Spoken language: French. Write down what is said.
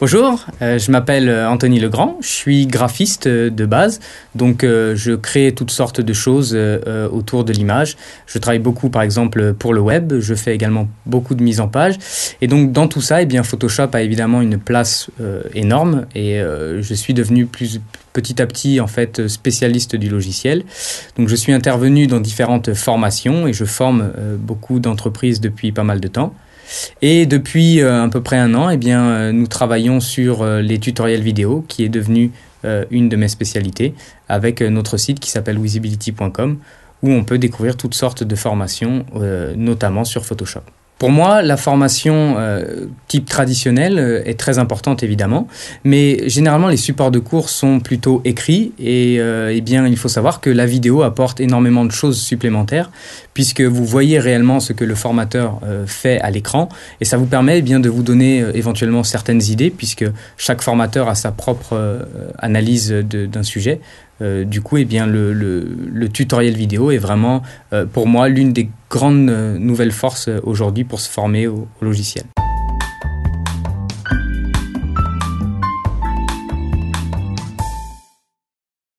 Bonjour, euh, je m'appelle euh, Anthony Legrand, je suis graphiste euh, de base, donc je crée toutes sortes de choses autour de l'image. Je travaille beaucoup par exemple pour le web, je fais également beaucoup de mise en page. Et donc dans tout ça, eh bien, Photoshop a évidemment une place énorme et je suis devenu plus petit à petit en fait spécialiste du logiciel. Donc je suis intervenu dans différentes formations et je forme beaucoup d'entreprises depuis pas mal de temps. Et depuis euh, à peu près un an, eh bien, euh, nous travaillons sur euh, les tutoriels vidéo, qui est devenu une de mes spécialités, avec notre site qui s'appelle visibility.com, où on peut découvrir toutes sortes de formations, notamment sur Photoshop. Pour moi, la formation euh, type traditionnelle euh, est très importante évidemment, mais généralement les supports de cours sont plutôt écrits et euh, eh bien il faut savoir que la vidéo apporte énormément de choses supplémentaires puisque vous voyez réellement ce que le formateur fait à l'écran et ça vous permet eh bien de vous donner éventuellement certaines idées puisque chaque formateur a sa propre analyse d'un sujet. Euh, du coup, eh bien, le, le, le, tutoriel vidéo est vraiment, euh, pour moi, l'une des grandes euh, nouvelles forces aujourd'hui pour se former au logiciel.